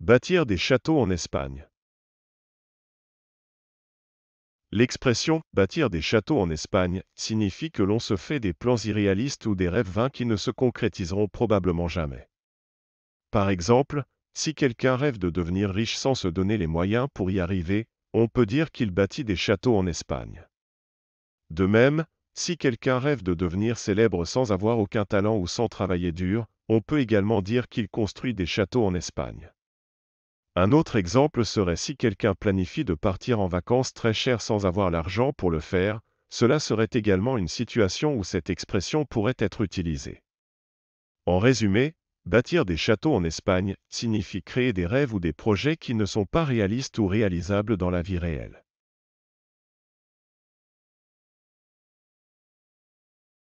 Bâtir des châteaux en Espagne. L'expression bâtir des châteaux en Espagne signifie que l'on se fait des plans irréalistes ou des rêves vains qui ne se concrétiseront probablement jamais. Par exemple, si quelqu'un rêve de devenir riche sans se donner les moyens pour y arriver, on peut dire qu'il bâtit des châteaux en Espagne. De même, si quelqu'un rêve de devenir célèbre sans avoir aucun talent ou sans travailler dur, on peut également dire qu'il construit des châteaux en Espagne. Un autre exemple serait si quelqu'un planifie de partir en vacances très cher sans avoir l'argent pour le faire, cela serait également une situation où cette expression pourrait être utilisée. En résumé, bâtir des châteaux en Espagne signifie créer des rêves ou des projets qui ne sont pas réalistes ou réalisables dans la vie réelle.